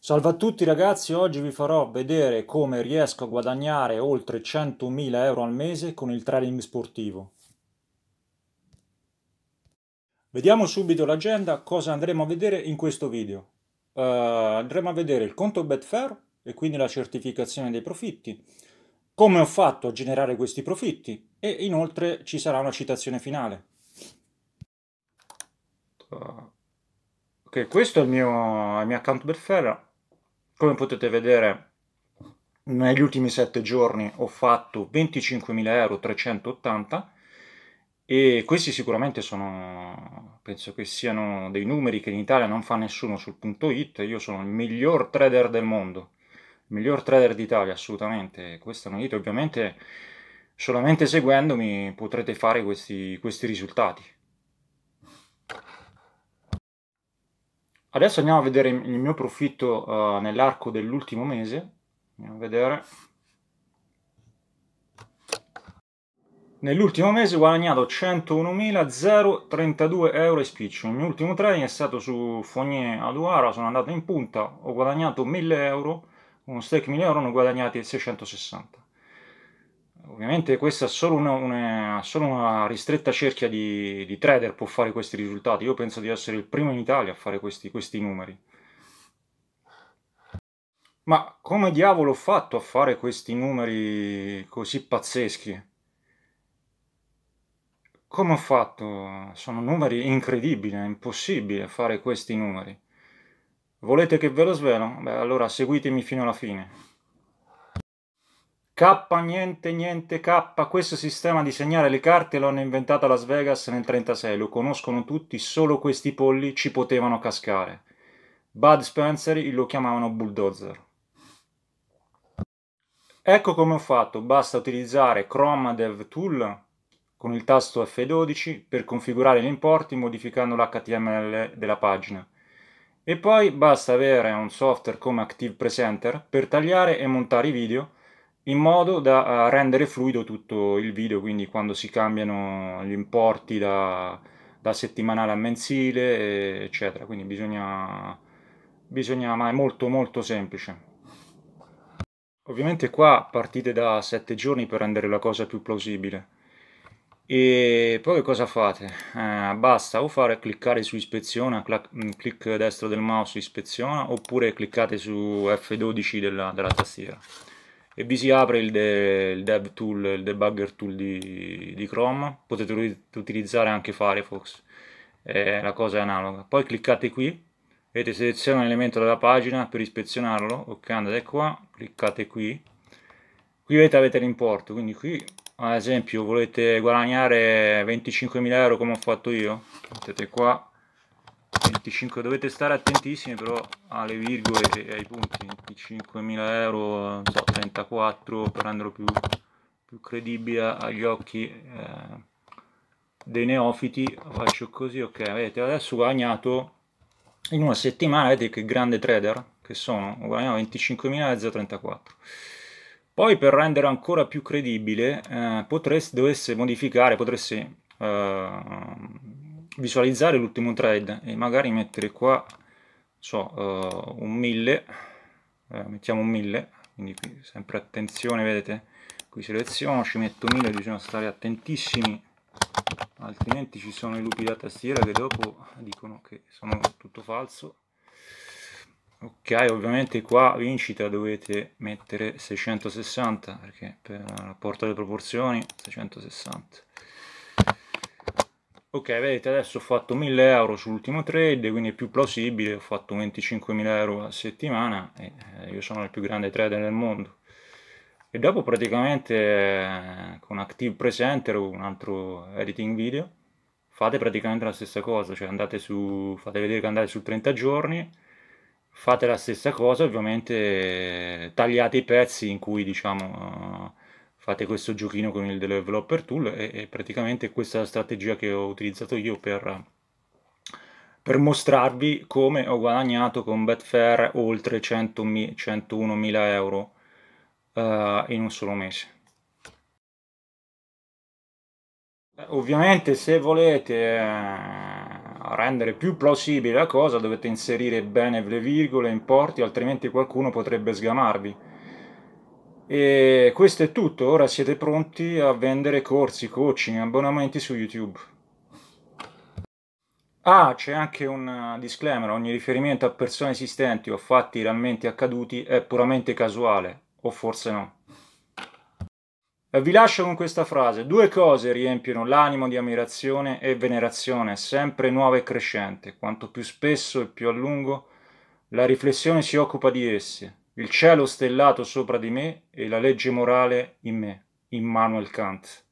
Salve a tutti ragazzi, oggi vi farò vedere come riesco a guadagnare oltre 100.000 euro al mese con il trading sportivo. Vediamo subito l'agenda, cosa andremo a vedere in questo video. Uh, andremo a vedere il conto Betfair e quindi la certificazione dei profitti, come ho fatto a generare questi profitti e inoltre ci sarà una citazione finale. Ok, questo è il mio, il mio account Betfair come potete vedere negli ultimi 7 giorni ho fatto 25.380 euro e questi sicuramente sono, penso che siano dei numeri che in Italia non fa nessuno sul punto it, io sono il miglior trader del mondo, il miglior trader d'Italia assolutamente, questa non dite ovviamente solamente seguendomi potrete fare questi, questi risultati. Adesso andiamo a vedere il mio profitto uh, nell'arco dell'ultimo mese. Andiamo a vedere. Nell'ultimo mese ho guadagnato 101.032 euro e spiccio. Il mio ultimo trading è stato su Fournier Aduara, sono andato in punta, ho guadagnato 1.000 euro, uno stake 1.000 euro, ne ho guadagnati 660. Ovviamente questa è solo una, una, solo una ristretta cerchia di, di, trader può fare questi risultati. Io penso di essere il primo in Italia a fare questi, questi numeri. Ma come diavolo ho fatto a fare questi numeri così pazzeschi? Come ho fatto? Sono numeri incredibili, è impossibile fare questi numeri. Volete che ve lo svelo? Beh, allora seguitemi fino alla fine. K niente niente K, questo sistema di segnare le carte l'hanno inventato a Las Vegas nel 1936, lo conoscono tutti, solo questi polli ci potevano cascare. Bud Spencer lo chiamavano bulldozer. Ecco come ho fatto, basta utilizzare Chrome DevTool con il tasto F12 per configurare gli importi modificando l'HTML della pagina. E poi basta avere un software come Active Presenter per tagliare e montare i video in modo da eh, rendere fluido tutto il video, quindi quando si cambiano gli importi da, da settimanale a mensile, eccetera. Quindi bisogna, bisogna, ma è molto molto semplice. Ovviamente qua partite da 7 giorni per rendere la cosa più plausibile. E poi cosa fate? Eh, basta o fare cliccare su ispeziona, mm, clic destro del mouse ispeziona, oppure cliccate su F12 della, della tastiera e vi si apre il, de il dev tool, il debugger tool di, di Chrome, potete utilizzare anche Firefox, eh, la cosa è analoga. Poi cliccate qui, vedete seleziona l'elemento della pagina per ispezionarlo, ok andate qua, cliccate qui, qui vedete avete l'importo, quindi qui ad esempio volete guadagnare 25.000 euro come ho fatto io, mettete qua 25 dovete stare attentissimi però alle virgole e ai punti 25.000 euro so, 34 per renderlo più, più credibile agli occhi eh, dei neofiti faccio così ok vedete adesso ho guadagnato in una settimana vedete che grande trader che sono ho guadagnato 25.000 34 poi per rendere ancora più credibile eh, potreste dovesse modificare potreste eh, visualizzare l'ultimo trade e magari mettere qua so, uh, un 1000 eh, mettiamo un 1000 quindi qui sempre attenzione vedete qui seleziono ci metto 1000 bisogna stare attentissimi altrimenti ci sono i lupi da tastiera che dopo dicono che sono tutto falso ok ovviamente qua vincita dovete mettere 660 perché per la porta delle proporzioni 660 ok vedete adesso ho fatto 1000 euro sull'ultimo trade quindi è più plausibile ho fatto 25.000 euro a settimana e eh, io sono il più grande trader del mondo e dopo praticamente eh, con Active Presenter o un altro editing video fate praticamente la stessa cosa cioè andate su fate vedere che andate su 30 giorni fate la stessa cosa ovviamente eh, tagliate i pezzi in cui diciamo fate questo giochino con il developer tool e, e praticamente questa è la strategia che ho utilizzato io per, per mostrarvi come ho guadagnato con Betfair oltre 101.000 euro uh, in un solo mese. Ovviamente se volete eh, rendere più plausibile la cosa dovete inserire bene le virgole, importi, altrimenti qualcuno potrebbe sgamarvi. E questo è tutto, ora siete pronti a vendere corsi, coaching, abbonamenti su YouTube. Ah, c'è anche un uh, disclaimer, ogni riferimento a persone esistenti o fatti realmente accaduti è puramente casuale, o forse no. E eh, vi lascio con questa frase, due cose riempiono l'animo di ammirazione e venerazione, sempre nuova e crescente, quanto più spesso e più a lungo la riflessione si occupa di esse il cielo stellato sopra di me e la legge morale in me. Immanuel Kant.